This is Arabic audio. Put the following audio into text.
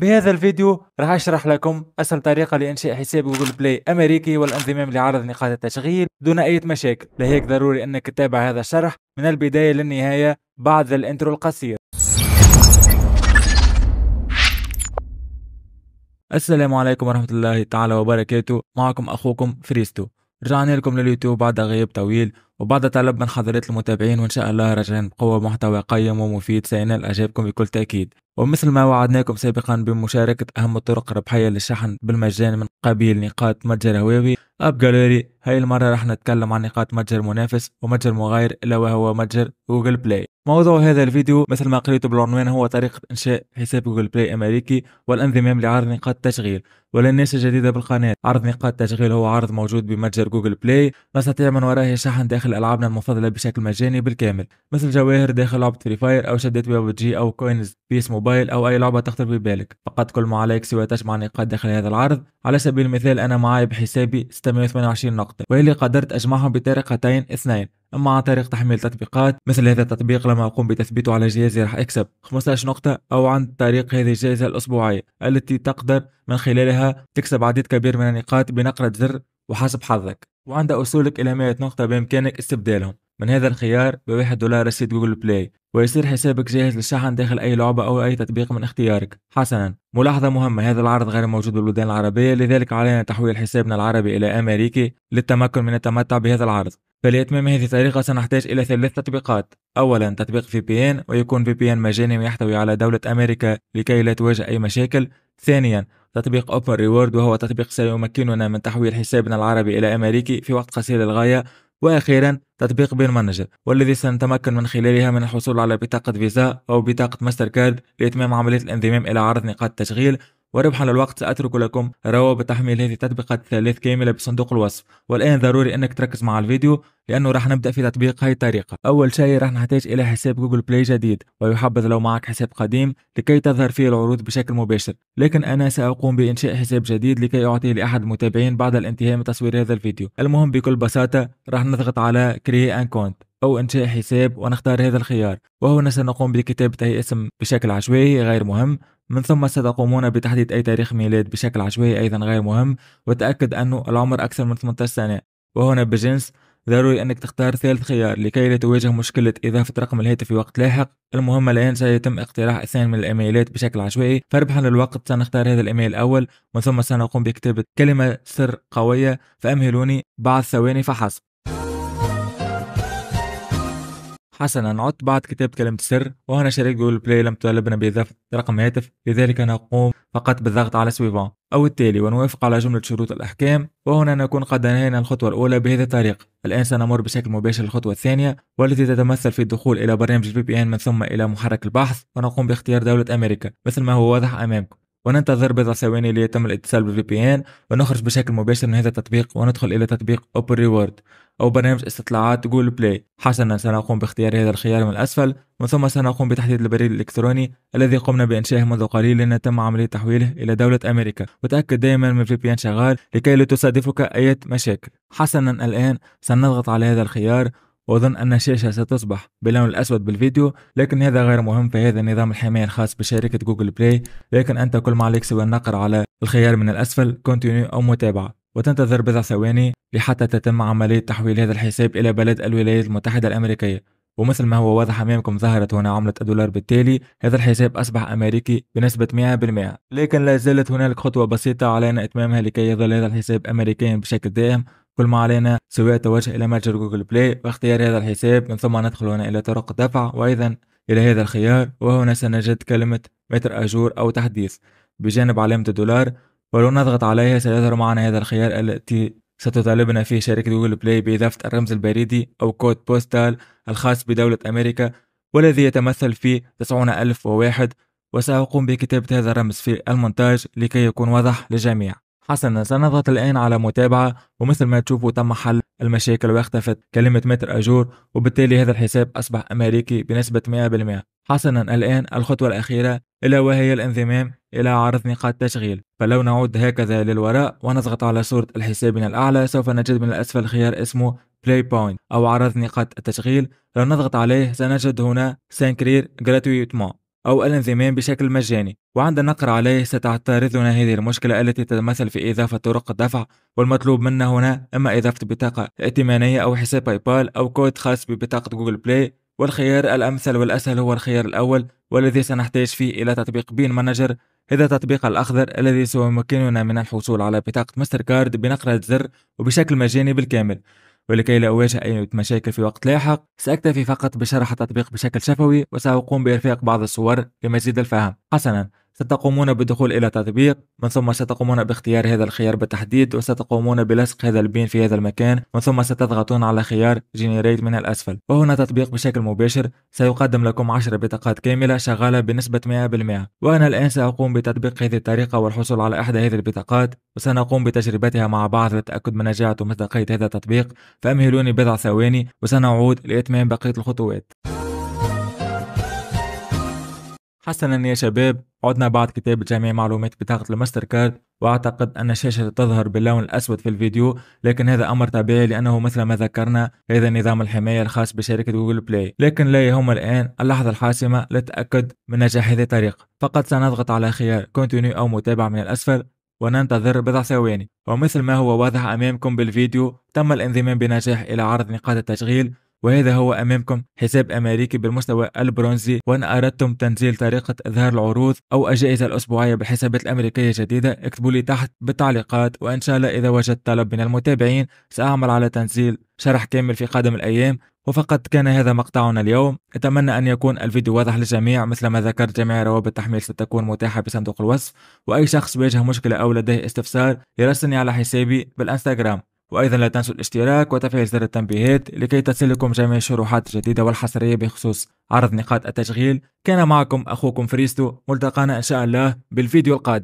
بهذا الفيديو راح اشرح لكم اسهل طريقه لانشاء حساب جوجل بلاي امريكي والانضمام لعرض نقاط التشغيل دون اي مشاكل لهيك ضروري انك تتابع هذا الشرح من البدايه للنهايه بعد الانترو القصير السلام عليكم ورحمة الله تعالى وبركاته معكم أخوكم فريستو رجعنا لكم لليوتيوب بعد غياب طويل وبعد طلب من حضرات المتابعين وإن شاء الله رجعنا بقوة محتوى قيم ومفيد سينال إعجابكم بكل تأكيد ومثل ما وعدناكم سابقا بمشاركة أهم الطرق الربحية للشحن بالمجان من قبيل نقاط متجر هواوي أب جاليري هاي المرة راح نتكلم عن نقاط متجر منافس ومتجر مغاير إلا وهو متجر جوجل بلاي موضوع هذا الفيديو مثل ما قريته بالعنوان هو طريقة إنشاء حساب جوجل بلاي أمريكي والانضمام لعرض نقاط تشغيل وللناس الجديدة بالقناة عرض نقاط تشغيل هو عرض موجود بمتجر جوجل بلاي نستطيع من وراه شحن داخل ألعابنا المفضلة بشكل مجاني بالكامل مثل جواهر داخل لعبة فري فاير أو شدات جي أو كوينز بيس موبايل أو أي لعبة تخطر ببالك فقط كل ما عليك سوى تجمع نقاط داخل هذا العرض على سبيل المثال أنا معي بحسابي 628 نقطة واللي قدرت أجمعهم بطريقتين اثنين اما عن طريق تحميل تطبيقات مثل هذا التطبيق لما اقوم بتثبيته على جهازي راح اكسب 15 نقطة او عن طريق هذه الجائزة الاسبوعية التي تقدر من خلالها تكسب عدد كبير من النقاط بنقرة زر وحسب حظك وعند وصولك إلى 100 نقطة بإمكانك استبدالهم من هذا الخيار بواحد دولار رصيد جوجل بلاي ويصير حسابك جاهز للشحن داخل أي لعبة أو أي تطبيق من اختيارك حسنا ملاحظة مهمة هذا العرض غير موجود بالبلدان العربية لذلك علينا تحويل حسابنا العربي إلى أمريكي للتمكن من التمتع بهذا العرض فلإتمام هذه الطريقة سنحتاج إلى ثلاث تطبيقات أولا تطبيق في بي إن ويكون في بي إن مجاني ويحتوي على دولة أمريكا لكي لا تواجه أي مشاكل ثانيا تطبيق أوبن ريورد وهو تطبيق سيمكننا من تحويل حسابنا العربي إلى أمريكي في وقت قصير للغاية واخيرا تطبيق بين مانجر والذي سنتمكن من خلالها من الحصول على بطاقه فيزا او بطاقه ماستر كارد لاتمام عمليه الانضمام الى عرض نقاط التشغيل وربحا للوقت سأترك لكم روابط تحميل هذه التطبيقات الثلاث كاملة بصندوق الوصف والآن ضروري أنك تركز مع الفيديو لأنه راح نبدأ في تطبيق هاي الطريقة أول شيء راح نحتاج إلى حساب جوجل بلاي جديد ويحبذ لو معك حساب قديم لكي تظهر فيه العروض بشكل مباشر لكن أنا سأقوم بإنشاء حساب جديد لكي أعطيه لأحد المتابعين بعد الانتهاء من تصوير هذا الفيديو المهم بكل بساطة راح نضغط على Create an Account أو إنشاء حساب ونختار هذا الخيار وهنا سنقوم بكتابة أي اسم بشكل عشوائي غير مهم من ثم ستقومون بتحديد أي تاريخ ميلاد بشكل عشوائي أيضا غير مهم وتأكد أنه العمر أكثر من 18 سنة وهنا بجنس ضروري أنك تختار ثالث خيار لكي لا تواجه مشكلة إضافة رقم الهاتف في وقت لاحق المهم الآن سيتم اقتراح اثنين من الإيميلات بشكل عشوائي فربحا للوقت سنختار هذا الإيميل الأول ومن ثم سنقوم بكتابة كلمة سر قوية فأمهلوني بعض ثواني فحسب حسنا عدت بعد كتابة كلمة السر وهنا شريك جوجل بلاي لم تطالبنا بإضافة رقم هاتف لذلك نقوم فقط بالضغط على سويفون أو التالي ونوافق على جملة شروط الأحكام وهنا نكون قد انهينا الخطوة الأولى بهذه الطريقة الآن سنمر بشكل مباشر للخطوة الثانية والتي تتمثل في الدخول إلى برنامج الفي بي إن من ثم إلى محرك البحث ونقوم باختيار دولة أمريكا مثل ما هو واضح أمامكم وننتظر بضع ثواني ليتم الاتصال بالفي بي ان ونخرج بشكل مباشر من هذا التطبيق وندخل إلى تطبيق أوبن ريورد أو برنامج استطلاعات جوجل بلاي حسنا سنقوم باختيار هذا الخيار من الأسفل ومن ثم سنقوم بتحديد البريد الإلكتروني الذي قمنا بإنشائه منذ قليل لنتم عملية تحويله إلى دولة أمريكا وتأكد دائما من الفي بي ان شغال لكي لا تصادفك أي مشاكل حسنا الآن سنضغط على هذا الخيار وأظن أن الشاشة ستصبح باللون الأسود بالفيديو لكن هذا غير مهم فهذا نظام الحماية الخاص بشركة جوجل بلاي لكن أنت كل ما عليك سوى النقر على الخيار من الأسفل كونتينيو أو متابعة وتنتظر بضع ثواني لحتى تتم عملية تحويل هذا الحساب إلى بلد الولايات المتحدة الأمريكية ومثل ما هو واضح أمامكم ظهرت هنا عملة الدولار بالتالي هذا الحساب أصبح أمريكي بنسبة 100% لكن لا زالت هنالك خطوة بسيطة علينا إتمامها لكي يظل هذا الحساب أمريكيا بشكل دائم كل ما علينا سوى التوجه إلى متجر جوجل بلاي واختيار هذا الحساب من ثم ندخل هنا إلى طرق الدفع وأيضا إلى هذا الخيار وهنا سنجد كلمة متر أجور أو تحديث بجانب علامة الدولار ولو نضغط عليها سيظهر معنا هذا الخيار التي ستطالبنا فيه شركة جوجل بلاي بإضافة الرمز البريدي أو كود بوستال الخاص بدولة أمريكا والذي يتمثل في 90001 وسأقوم بكتابة هذا الرمز في المونتاج لكي يكون واضح للجميع حسنا سنضغط الآن على متابعة ومثل ما تشوفوا تم حل المشاكل واختفت كلمة متر أجور وبالتالي هذا الحساب أصبح أمريكي بنسبة 100% حسنا الآن الخطوة الأخيرة إلا وهي الانضمام إلى عرض نقاط تشغيل فلو نعود هكذا للوراء ونضغط على صورة الحساب من الأعلى سوف نجد من الأسفل خيار اسمه بلاي بوينت أو عرض نقاط التشغيل لو نضغط عليه سنجد هنا سانكرير gratuitement أو الانضمام بشكل مجاني وعند النقر عليه ستعترضنا هذه المشكلة التي تتمثل في إضافة طرق الدفع والمطلوب منا هنا إما إضافة بطاقة ائتمانية أو حساب باي بال أو كود خاص ببطاقة جوجل بلاي والخيار الأمثل والأسهل هو الخيار الأول والذي سنحتاج فيه إلى تطبيق بين مانجر هذا التطبيق الأخضر الذي سيمكننا من الحصول على بطاقة ماستر كارد بنقرة زر وبشكل مجاني بالكامل ولكي لا أواجه أي مشاكل في وقت لاحق سأكتفي فقط بشرح التطبيق بشكل شفوي وسأقوم بإرفاق بعض الصور لمزيد الفهم حسنا ستقومون بدخول إلى تطبيق من ثم ستقومون باختيار هذا الخيار بالتحديد وستقومون بلصق هذا البين في هذا المكان من ثم ستضغطون على خيار Generate من الأسفل وهنا تطبيق بشكل مباشر سيقدم لكم 10 بطاقات كاملة شغالة بنسبة 100% وأنا الآن سأقوم بتطبيق هذه الطريقة والحصول على إحدى هذه البطاقات وسنقوم بتجربتها مع بعض للتأكد من نجاعة ومصداقية هذا التطبيق فأمهلوني بضع ثواني وسنعود لإتمام بقية الخطوات حسنا يا شباب عدنا بعد كتابة جميع معلومات بطاقة الماستر كارد وأعتقد أن الشاشة تظهر باللون الأسود في الفيديو لكن هذا أمر طبيعي لأنه مثل ما ذكرنا هذا نظام الحماية الخاص بشركة جوجل بلاي لكن لا يهم الآن اللحظة الحاسمة للتأكد من نجاح هذه الطريقة فقط سنضغط على خيار كونتينيو أو متابعة من الأسفل وننتظر بضع ثواني ومثل ما هو واضح أمامكم بالفيديو تم الانضمام بنجاح إلى عرض نقاط التشغيل وهذا هو أمامكم حساب أمريكي بالمستوى البرونزي وإن أردتم تنزيل طريقة إظهار العروض أو الجائزة الأسبوعية بالحسابات الأمريكية الجديدة اكتبوا لي تحت بالتعليقات وإن شاء الله إذا وجدت طلب من المتابعين سأعمل على تنزيل شرح كامل في قادم الأيام وفقط كان هذا مقطعنا اليوم أتمنى أن يكون الفيديو واضح للجميع مثل ما ذكرت جميع روابط التحميل ستكون متاحة بصندوق الوصف وأي شخص واجه مشكلة أو لديه استفسار يرسلني على حسابي بالإنستغرام وأيضا لا تنسوا الاشتراك وتفعيل زر التنبيهات لكي تصلكم جميع الشروحات الجديدة والحصرية بخصوص عرض نقاط التشغيل كان معكم أخوكم فريستو ملتقانا إن شاء الله بالفيديو القادم